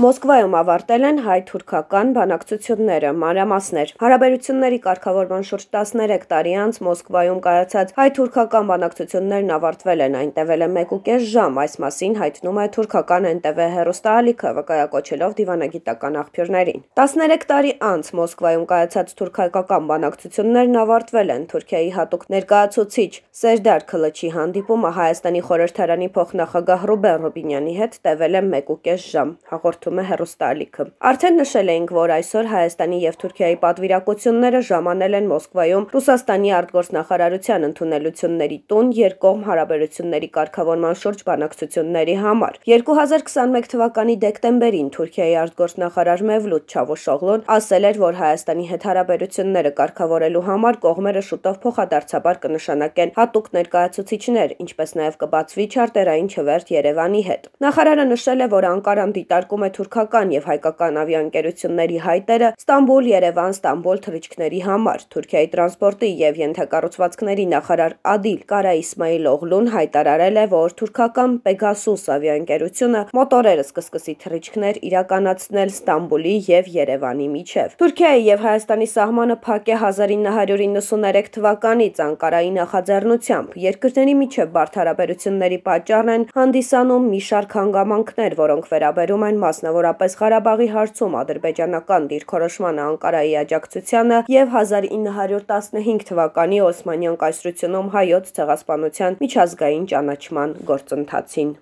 Մոսկվայում ավարտել են հայ-թուրքական բանակցությունները, մանրամասներ։ Հարաբերությունների կարգավորման շուրջ 13 տարի անց Մոսկվայում կայացած հայ-թուրքական բանակցություններն ավարտվել են, այն տևել է 1.5 ժամ, այս մասին հայտնում է թուրքական NTV հեռուստաալիքը, վկայակոչելով դիվանագիտական աղբյուրներին։ 13 տարի անց Մոսկվայում կայացած թուրքական բանակցություններն ավարտվել են։ Թուրքիայի հատուկ ներկայացուցիչ Սերդար Քլչի հանդիպումը Հայաստանի խորհրդարանի փոխնախագահ Ռուբեն Ռուբինյանի հետ տևել է 1.5 ժամ։ Հաղորդում հաղորդում է հերոստալիքը։ Արդեն նշել էինք, որ այսօր Հայաստանի եւ Թուրքիայի պատվիրակությունները ժամանել են Մոսկվայում Ռուսաստանի արտգործնախարարության ընդունելությունների տուն երկկողմ հարաբերությունների կարգավորման շուրջ բանակցությունների համար։ 2021 թվականի դեկտեմբերին Թուրքիայի արտգործնախարար Մևլութ Չավոշօղլոն ասել էր, որ Հայաստանի հետ հարաբերությունները կարգավորելու համար կողմերը շուտով փոխադարձաբար կնշանակեն հատուկ ներկայացուցիչներ, ինչպես նաև կբացվի չարտերային չվերթ Երևանի հետ։ Նախարարը նշել է, որ Անկարան դիտարկում է թուրքական եւ հայկական ավիաընկերությունների հայտերը Ստամբուլ-Երևան, Ստամբուլ թռիչքների համար Թուրքիայի տրանսպորտի եւ ենթակառուցվածքների նախարար Ադիլ Կարա Իսմայիլօղլուն հայտարարել է, որ թուրքական Pegasus ավիաընկերությունը մոտորերը սկսկսի թռիչքներ իրականացնել Ստամբուլի եւ Երևանի միջև։ Թուրքիայի եւ Հայաստանի սահմանը փակ է 1993 թվականից Անկարայի նախաձեռնությամբ։ Երկրների միջև բարդ հարաբերությունների պատճառն են հանդիսանում մի շարք հանգամանքներ, որոնք վերաբերում են մաս մասնավորապես Ղարաբաղի հարցում ադրբեջանական դիրքորոշմանը Անկարայի աջակցությանը եւ 1915 թվականի Օսմանյան կայսրությունում հայոց ցեղասպանության միջազգային ճանաչման գործընթացին։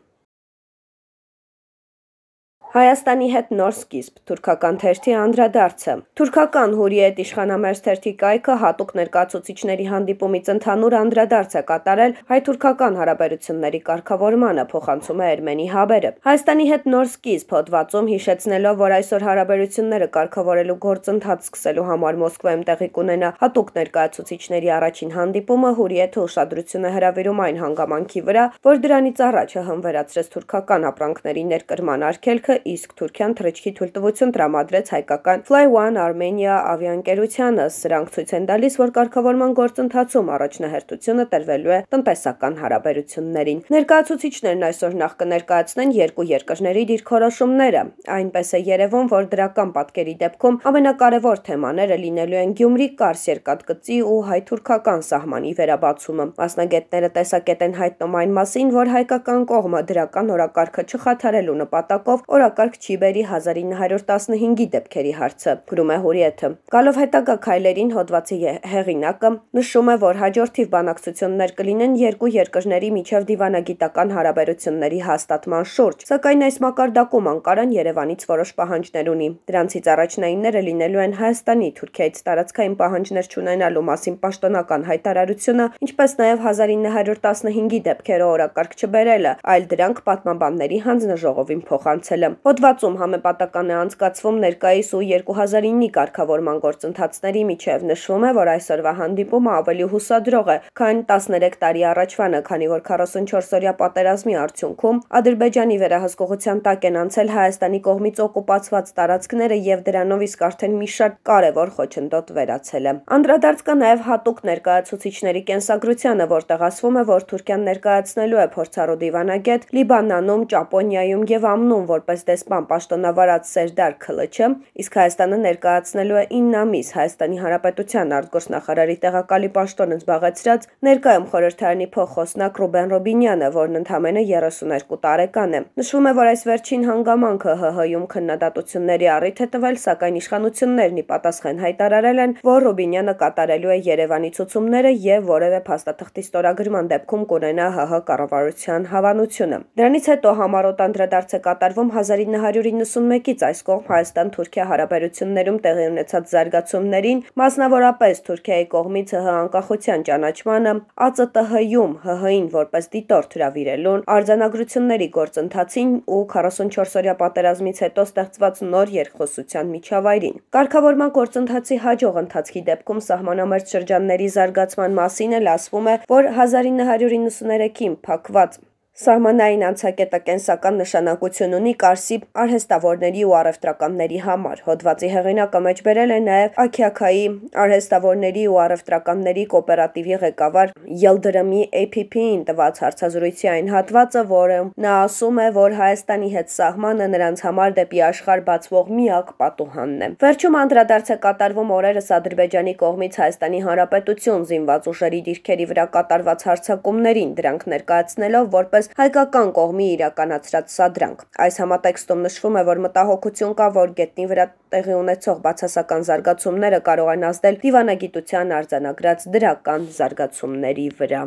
Հայաստանի հետ նոր սկիզբ, թուրքական թերթի անդրադարձը։ Թուրքական հուրի հետ իշխանամերձ թերթի կայքը հատուկ ներկայացուցիչների հանդիպումից ընդհանուր անդրադարձ է կատարել հայ-թուրքական հարաբերությունների կարգավորմանը, փոխանցում է Էրմենի հաբերը։ Հայաստանի հետ նոր սկիզբ հոդվածում հիշեցնելով, որ այսօր հարաբերությունները կարգավորելու գործընթաց սկսելու համար Մոսկվայում տեղի կունենա հատուկ ներկայացուցիչների առաջին հանդիպումը, հուրի հետ ուշադրությունը հրավիրում այն հանգամանքի վրա, որ դրանից առաջ հմ վերացրեց թուրքական ապրանքների ներկրման արգելքը իսկ Թուրքիան թրիչքի թույլտվություն տրամադրեց հայկական Fly One Armenia ավիաընկերությանը։ Սրանք ցույց են տալիս, որ կարգավորման գործընթացում առաջնահերթությունը տրվելու է տնտեսական հարաբերություններին։ Ներկայացուցիչներն այսօր նախ կներկայացնեն երկու երկրների դիրքորոշումները։ Այնպես է երևում, որ դրական պատկերի դեպքում ամենակարևոր թեմաները լինելու են Գյումրի, Կարս երկաթգծի ու հայ-թուրքական սահմանի վերաբացումը։ Մասնագետները տեսակետ են հայտնում այն մասին, որ հայկական կողմը դրական օրակարգը չխաթարելու նպատակով օրա ակարգ չի բերի 1915-ի դեպքերի հարցը, գրում է Հուրիեթը։ Գալով հետագա քայլերին հոդվացի հեղինակը նշում է, որ հաջորդիվ բանակցություններ կլինեն երկու երկրների միջև դիվանագիտական հարաբերությունների հաստատման շուրջ, սակայն այս մակարդակում Անկարան Երևանից որոշ պահանջներ ունի։ Դրանցից առաջնայինները լինելու են Հայաստանի, Թուրքիայից տարածքային պահանջներ չունենալու մասին պաշտոնական հայտարարությունը, ինչպես նաև 1915-ի դեպքերը օրակարգ չբերելը, այլ դրանք պատմաբանների հանձնաժողովին փոխանցելը։ Հոդվածում համեմատական է անցկացվում ներկայիս ու 2009-ի կարգավորման գործընթացների միջև նշվում է, որ այսօրվա հանդիպումը ավելի հուսադրող է, քան 13 տարի առաջվանը, քանի որ 44-օրյա պատերազմի արդյունքում Ադրբեջանի վերահսկողության տակ են անցել Հայաստանի կողմից օկուպացված տարածքները եւ դրանով իսկ արդեն մի շարք կարևոր խոչընդոտ վերացել է։ Անդրադարձ կա նաեւ հատուկ ներկայացուցիչների կենսագրությանը, որտեղ ասվում է, որ Թուրքիան ներկայացնելու է փորձառու դիվանագետ Լիբանանում, Ճապոնիայում եւ ԱՄՆ-ում որպես տեսպան պաշտոնավարած Սերդար Քլչը, իսկ Հայաստանը ներկայացնելու է 9 ամիս Հայաստանի Հանրապետության արտգործնախարարի տեղակալի պաշտոնը զբաղեցրած ներկայում խորհրդարանի փոխոսնակ Ռուբեն Ռոբինյանը, որն ընդամենը 32 տարեկան է։ Նշվում է, որ այս վերջին հանգամանքը ՀՀ-ում քննադատությունների առիթ է տվել, սակայն իշխանություններն ի պատասխան հայտարարել են, որ Ռոբինյանը կատարելու է Երևանի ցուցումները եւ որևէ փաստաթղթի ստորագրման դեպքում կունենա ՀՀ կառավարության հավանությունը։ Դրանից հետո համառոտ անդրադարձ է կատարվում 1000 1991-ից այս կողմ Հայաստան-Թուրքիա հարաբերություններում տեղի ունեցած զարգացումներին, մասնավորապես Թուրքիայի կողմից ՀՀ անկախության ճանաչմանը, ԱԾՏՀ-ում ՀՀ-ին որպես դիտորդ հրավիրելուն, արձանագրությունների գործընթացին ու 44-օրյա պատերազմից հետո ստեղծված նոր երկխոսության միջավայրին։ Կարգավորման գործընթացի հաջող ընթացքի դեպքում սահմանամերձ շրջանների զարգացման մասին էլ ասվում է, որ 1993-ին փակված Սահմանային անցակետը կենսական նշանակություն ունի Կարսիբ արհեստավորների ու առևտրականների համար։ Հոդվածի հեղինակը մեջբերել է նաև Աքիաքայի արհեստավորների ու առևտրականների կոոպերատիվի ղեկավար Ելդրմի APP-ին տված հարցազրույցի այն հատվածը, որը նա ասում է, որ Հայաստանի հետ սահմանը նրանց համար դեպի աշխարհ բացվող միակ պատուհանն է։ Վերջում անդրադարձ է կատարվում օրերս Ադրբեջանի կողմից Հայաստանի Հանրապետություն զինված ուժերի դիրքերի վրա կատարված հարձակումներին, դրանք ներկայացնելով որպես ինչպես հայկական կողմի իրականացրած սադրանք։ Այս համատեքստում նշվում է, որ մտահոգություն կա, որ գետնի վրա տեղի ունեցող բացասական զարգացումները կարող են ազդել դիվանագիտության արձանագրած դրական զարգացումների վրա։